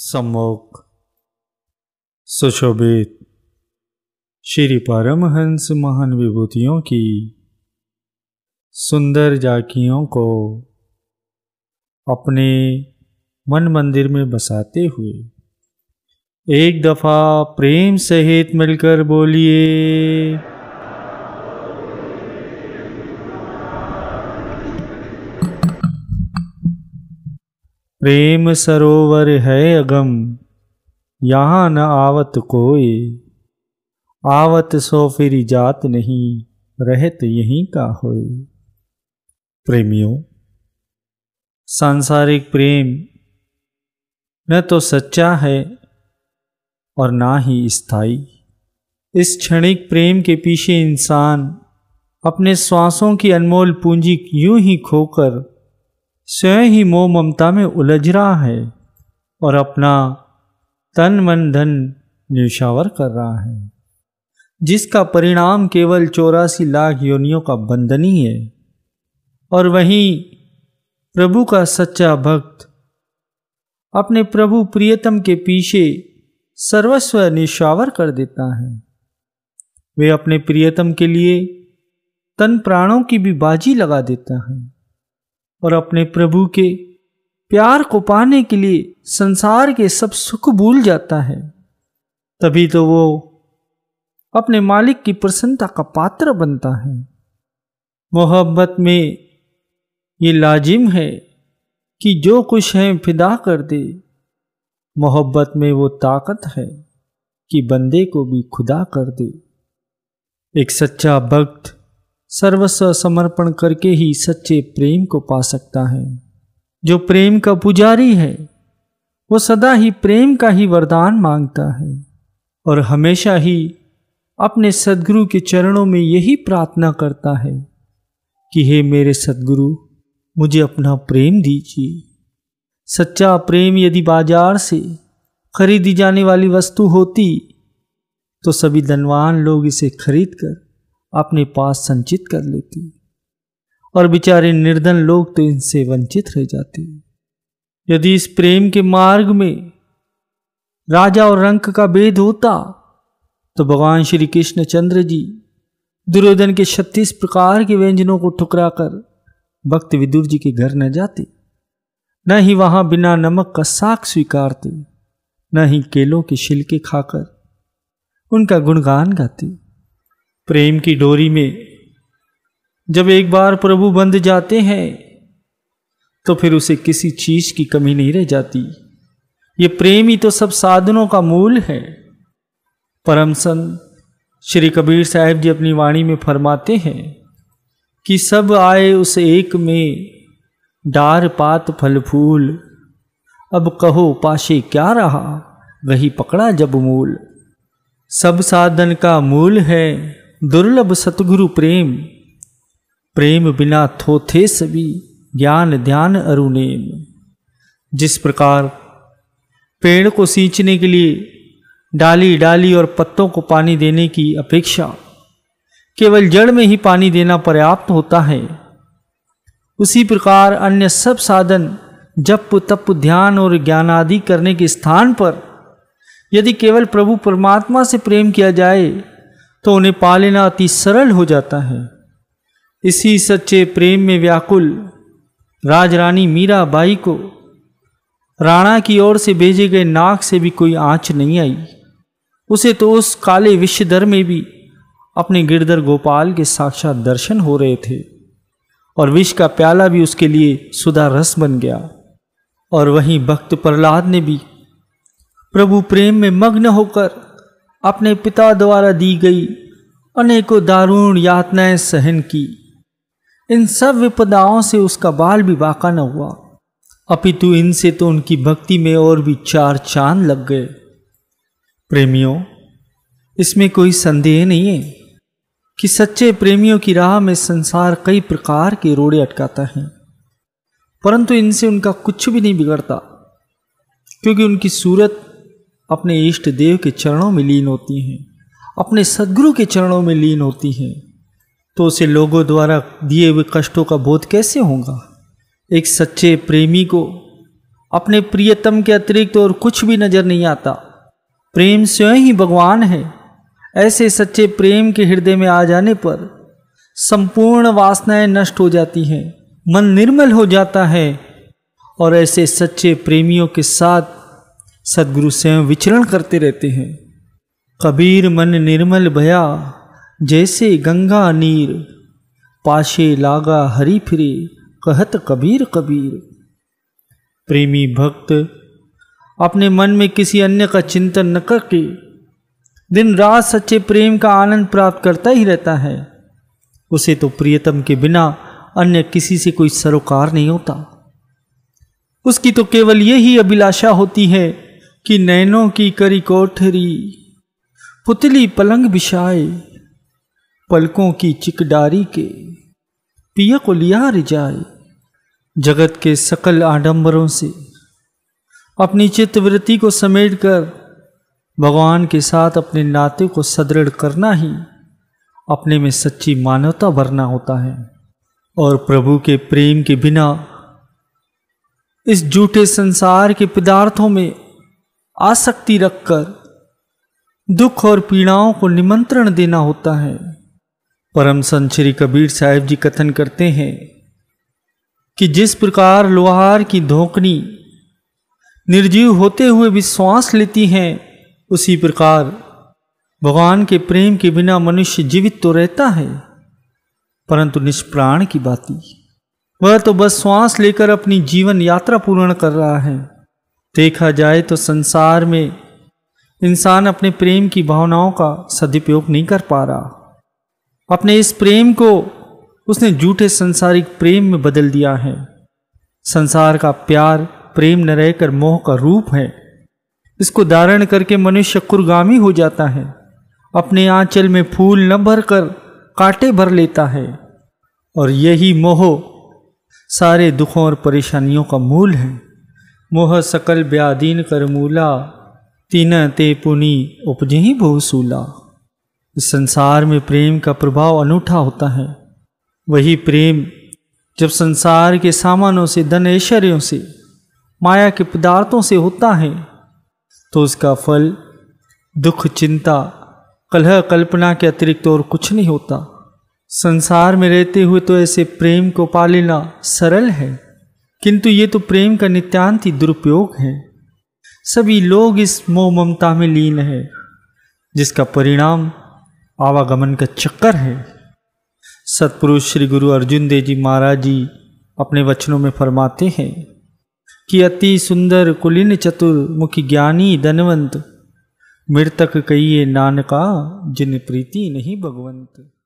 सम्मुख सुशोभित श्री परमहंस महान विभूतियों की सुंदर जाकियों को अपने मन मंदिर में बसाते हुए एक दफा प्रेम सहित मिलकर बोलिए प्रेम सरोवर है अगम यहाँ न आवत कोई आवत सो फिर जात नहीं रहत यहीं का होए प्रेमियों सांसारिक प्रेम न तो सच्चा है और ना ही स्थायी इस क्षणिक प्रेम के पीछे इंसान अपने श्वासों की अनमोल पूंजी यूं ही खोकर स्वयं ही मोह ममता में उलझ रहा है और अपना तन मन धन निशावर कर रहा है जिसका परिणाम केवल चौरासी लाख योनियों का बंधन ही है और वहीं प्रभु का सच्चा भक्त अपने प्रभु प्रियतम के पीछे सर्वस्व निशावर कर देता है वे अपने प्रियतम के लिए तन प्राणों की भी बाजी लगा देता है और अपने प्रभु के प्यार को पाने के लिए संसार के सब सुख भूल जाता है तभी तो वो अपने मालिक की प्रसन्नता का पात्र बनता है मोहब्बत में ये लाजिम है कि जो कुछ है फिदा कर दे मोहब्बत में वो ताकत है कि बंदे को भी खुदा कर दे एक सच्चा भक्त सर्वस्व समर्पण करके ही सच्चे प्रेम को पा सकता है जो प्रेम का पुजारी है वो सदा ही प्रेम का ही वरदान मांगता है और हमेशा ही अपने सदगुरु के चरणों में यही प्रार्थना करता है कि हे मेरे सदगुरु मुझे अपना प्रेम दीजिए सच्चा प्रेम यदि बाजार से खरीदी जाने वाली वस्तु होती तो सभी धनवान लोग इसे खरीद कर अपने पास संचित कर लेती और बेचारे निर्धन लोग तो इनसे वंचित रह जाते यदि इस प्रेम के मार्ग में राजा और रंक का भेद होता तो भगवान श्री कृष्ण चंद्र जी दुर्योधन के छत्तीस प्रकार के व्यंजनों को ठुकरा कर भक्त विदुर जी के घर न जाते न ही वहां बिना नमक का साग स्वीकारते न ही केलों के छिलके खाकर उनका गुणगान गाते प्रेम की डोरी में जब एक बार प्रभु बंध जाते हैं तो फिर उसे किसी चीज की कमी नहीं रह जाती ये प्रेम ही तो सब साधनों का मूल है परम संत श्री कबीर साहब जी अपनी वाणी में फरमाते हैं कि सब आए उस एक में डार पात फल फूल अब कहो पाशे क्या रहा वही पकड़ा जब मूल सब साधन का मूल है दुर्लभ सतगुरु प्रेम प्रेम बिना थो थे सभी ज्ञान ध्यान अरुणेम जिस प्रकार पेड़ को सींचने के लिए डाली डाली और पत्तों को पानी देने की अपेक्षा केवल जड़ में ही पानी देना पर्याप्त होता है उसी प्रकार अन्य सब साधन जप तप ध्यान और ज्ञान आदि करने के स्थान पर यदि केवल प्रभु परमात्मा से प्रेम किया जाए तो उन्हें पालना अति सरल हो जाता है इसी सच्चे प्रेम में व्याकुल राजरानी बाई को राणा की ओर से भेजे गए नाक से भी कोई आँच नहीं आई उसे तो उस काले विश्वधर में भी अपने गिरधर गोपाल के साक्षात दर्शन हो रहे थे और विष का प्याला भी उसके लिए सुधा रस बन गया और वहीं भक्त प्रहलाद ने भी प्रभु प्रेम में मग्न होकर अपने पिता द्वारा दी गई अनेकों दारुण यातनाएं सहन की इन सब विपदाओं से उसका बाल भी बाका न हुआ अपितु इनसे तो उनकी भक्ति में और भी चार चांद लग गए प्रेमियों इसमें कोई संदेह नहीं है कि सच्चे प्रेमियों की राह में संसार कई प्रकार के रोड़े अटकाता है परंतु इनसे उनका कुछ भी नहीं बिगड़ता क्योंकि उनकी सूरत अपने इष्ट देव के चरणों में लीन होती हैं अपने सदगुरु के चरणों में लीन होती हैं तो उसे लोगों द्वारा दिए हुए कष्टों का बोध कैसे होगा एक सच्चे प्रेमी को अपने प्रियतम के अतिरिक्त और कुछ भी नजर नहीं आता प्रेम स्वयं ही भगवान है ऐसे सच्चे प्रेम के हृदय में आ जाने पर संपूर्ण वासनाएं नष्ट हो जाती हैं मन निर्मल हो जाता है और ऐसे सच्चे प्रेमियों के साथ सदगुरु स्वयं विचरण करते रहते हैं कबीर मन निर्मल भया जैसे गंगा नीर पाशे लागा हरी फिरे कहत कबीर कबीर प्रेमी भक्त अपने मन में किसी अन्य का चिंतन न करके दिन रात सच्चे प्रेम का आनंद प्राप्त करता ही रहता है उसे तो प्रियतम के बिना अन्य किसी से कोई सरोकार नहीं होता उसकी तो केवल यही अभिलाषा होती है कि नैनों की करी कोठरी पुतली पलंग बिछाए पलकों की चिकडारी के पिया को लिया रिजाए जगत के सकल आडंबरों से अपनी चित्तवृत्ति को समेट कर भगवान के साथ अपने नाते को सदृढ़ करना ही अपने में सच्ची मानवता भरना होता है और प्रभु के प्रेम के बिना इस झूठे संसार के पदार्थों में आसक्ति रखकर दुख और पीड़ाओं को निमंत्रण देना होता है परम संत श्री कबीर साहब जी कथन करते हैं कि जिस प्रकार लोहार की धोकनी निर्जीव होते हुए भी श्वास लेती हैं उसी प्रकार भगवान के प्रेम के बिना मनुष्य जीवित तो रहता है परंतु निष्प्राण की बाती वह तो बस श्वास लेकर अपनी जीवन यात्रा पूर्ण कर रहा है देखा जाए तो संसार में इंसान अपने प्रेम की भावनाओं का सदुपयोग नहीं कर पा रहा अपने इस प्रेम को उसने झूठे संसारिक प्रेम में बदल दिया है संसार का प्यार प्रेम न रहकर मोह का रूप है इसको धारण करके मनुष्य कुरगामी हो जाता है अपने आंचल में फूल न भरकर कांटे भर लेता है और यही मोह सारे दुखों और परेशानियों का मूल है मोह सकल ब्यादीन करमूला तीन ते उपज उपजही भूसूला इस संसार में प्रेम का प्रभाव अनूठा होता है वही प्रेम जब संसार के सामानों से धन ऐश्वर्यों से माया के पदार्थों से होता है तो उसका फल दुख चिंता कलह कल्पना के अतिरिक्त और कुछ नहीं होता संसार में रहते हुए तो ऐसे प्रेम को पालना सरल है किंतु ये तो प्रेम का नित्यांत ही दुरुपयोग है सभी लोग इस मोह ममता में लीन है जिसका परिणाम आवागमन का चक्कर है सतपुरुष श्री गुरु अर्जुन देव जी महाराज जी अपने वचनों में फरमाते हैं कि अति सुंदर कुलीन चतुर मुखी ज्ञानी धनवंत मृतक कहिए नानका जिन प्रीति नहीं भगवंत